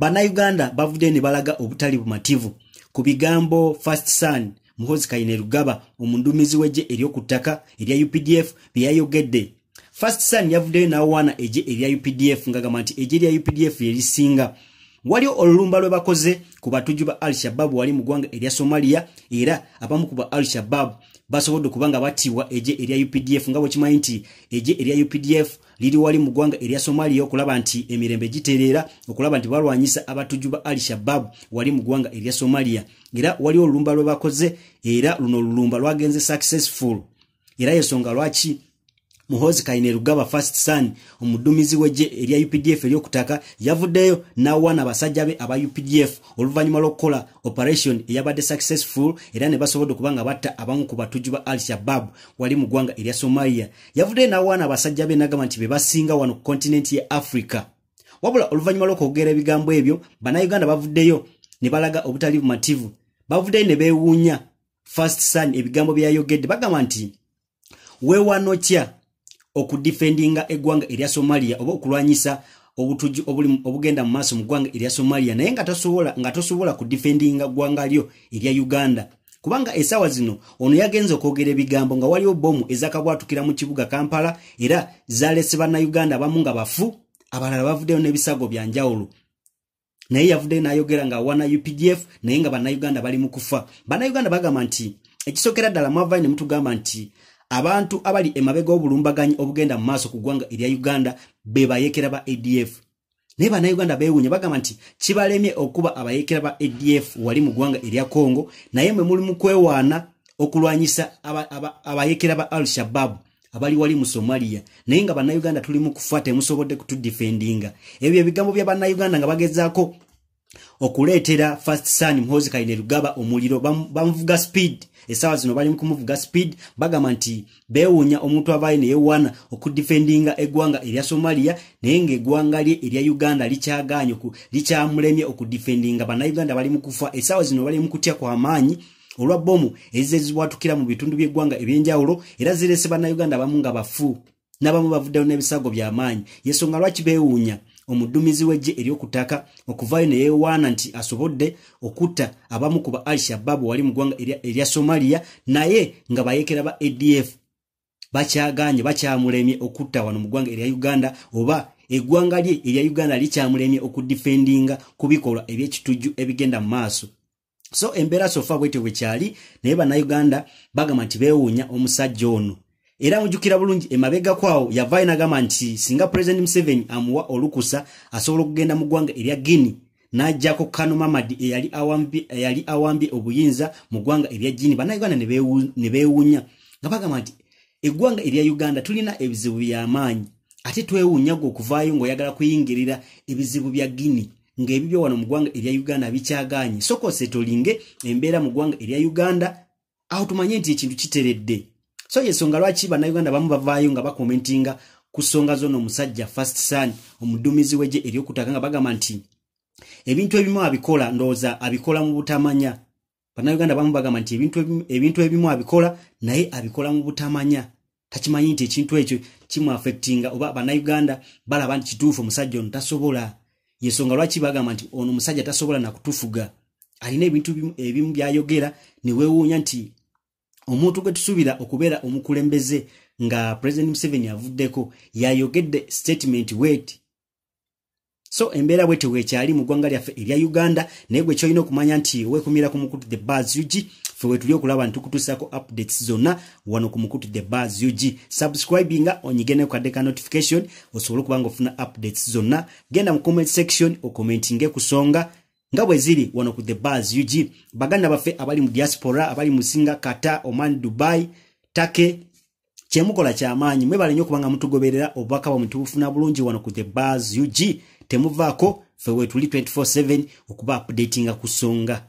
bannayuganda bavudde ne balaga obutali bumativu ku bigambo first sun muhozi kainerugaba omundumizi w'eje ery'oku ttaka erya updf bye yayogedde first sun yavuddeyo n'awaana eje erya updf ngagamba nti eje erya updf lye lisinga waliwo olulumba lwe bakoze ku batujju ba al shababu wali mu ggwanga erya somaliya era abamu ku ba al shababu basobodde okuba nga batiibwa eje erya updf nga bwekimanyi nti eje erya updf liri wali mu ggwanga erya somalia okulaba nti emirembe giterera okulaba nti balwanyisa abatuju ba al shabab wali mu ggwanga erya somalia era waliwo olulumba lwe bakoze era luno olulumba lwagenze successful era yensonga lwaki muhozi kainerugaba fast sun omuddumizi wejje erya updf eryokutaka yavuddeyo nawana abasajja be aba updf oluvannyuma lwokukola operation eyabadde successful era ne basobodde okubanga batta abamu ku batujju ba al shabab wali mu ggwanga erya somaliya yavuddeyo nawana abasajja be nagamba nti be basinga wano continent ye africa wabula oluvannyuma lwokwogera ebigambo ebyo bannayuganda bavuddeyo ne balaga obutali bumativu bavuddeyo ne beewuunya fast sun ebigambo bye yayogedde bagamba nti weewanotya okudifendinga eggwanga erya somaliya oba okulwanyisa obutuju obugenda mu maaso mu ggwanga erya somaliya naye nga tosobola nga tosobola kudifendinga ggwanga lyo erya uganda kubanga esaawa zino ono yagenza okwogera ebigambo nga waliwo bomu ezakabwatukira mu kibuga kampala era zaalese bannayuganda abamu nga bafu abalala bavuddeyo n'ebisago bya njawulo naye yavuddeyo n'ayogera nga awana updf naye nga bannayuganda bali mu kufa bannayuganda bagamba nti ekisookera ddala mwavayo ne mutugamba nti abantu abali emabega obulumbaganyi obugenda mu maaso ku ggwanga erya uganda be bayekera ba adf naye bannayuganda beewuunya bagamba nti kibalemye okuba abayekera ba adf wali mu ggwanga erya congo naye mwe muli mu kwewaana okulwanyisa abayekera aba, aba ba al shababu abali wali mu somaliya naye nga bannayuganda tulimu kufa temusobodde kutudifendinga ebyo ebigambo bya bannayuganda nga bagezaako okuleetera fast sun muhozi kaine lugaba omuliro bamuvuga speed esaawa zino bali mukumuvuga speed bagamba nti beewuunya omuntu abaali neyewana okudifendinga eggwanga erya somaliya naye ngaeggwanga lye erya uganda likyaganye likyamulemye okudifendinga bannayuganda bali mukufa esaawa zino bali mukutya kwamaanyi olwa bomu ezizibwatukira mu bitundu byeggwanga ebyenjawulo era zireese bannayuganda abamu nga bafu n'abamu bavuddeyo n'ebisago byamaanyi yensonga lwaki beewuunya omuddumizi wejje eryokutaka okuvaayo ne yeewaana nti asobodde okutta abamu ku ba alshababu wali mu ggwanga erya somaliya naye nga bayekera ba adf bakyaganye bakyamulemye okutta wano mu ggwanga erya uganda oba eggwanga lye erya uganda likyamulemye okudifendinga ku bikolwa ebyekitujju ebigenda mu maaso so embeera sofa bwetyo bwekyali naye bannauganda bagamba nti beewuunya omusajja ono era mujjukira bulungi emabega kwawo yavaayo nagamba nti singa president museveni amuwa olukusa asobola okugenda mu ggwanga erya guini n'ajjako kano mamadi eyali awambye obuyinza mu ggwanga erya guini bannayuganda ne beewuunya nga bagamba nti eggwanga erya uganda tulina ebizibu by'amaanyi ate twewuunyaga okuvaayo ng'oyagala kuyingirira ebizibu bya guini ng'ebyo byowano mu ggwanga erya uganda bikyagaanye sokose tolinge embeera mu ggwanga erya uganda awo tumanye nti ekintu kiteredde so yensonga lwaki bannayuganda bamu bavaayo nga bakomentinga ku nsonga zona omusajja fast sun omuduumizi wegye eryokutaka nga bagamba nti ebintu ebimu abikola ndowooza abikola mu butamanya bannayuganda bamu bagamba nti ebintu ebimu abikola naye abikola mu butamanya takimanyi nti ekintu ekyo kimuafectinga oba bannayuganda balaba nti kituufu omusajja ono tasobola yensonga lwaki bagamba nti ono omusajja tasobola nakutufuga alina ebintu ebimu byayogera neweewuunya nti omuntu gwe tusuubira okubeera omukulembeze nga pulezidenti museveni avuddeko yayogedde statement wet so embeera bwete wekyali mu ggwanga lyaffe erya uganda naye gwe kyolina okumanya nti weekumira ku mukutu the bas ug fe wetuli okulaba ntukutuusako updates zonna wano ku mukutu the bas ug subscribinga onyigeneku kadde ka notification osobole okuba nga ofuna updates zonna genda mu comment section okomentinge ku songa nga bwe ziri wano ku the bas ug baganda baffe abali mu diaspora abali mu singa kata oman dubai take kyemukola kyamaanyi mwebale nyo okubanga mutugoberera obubaka bwa mutubufuna bulungi wano ku the bas ug temuvaako fewetuli 24/7 okuba updatinga ku songa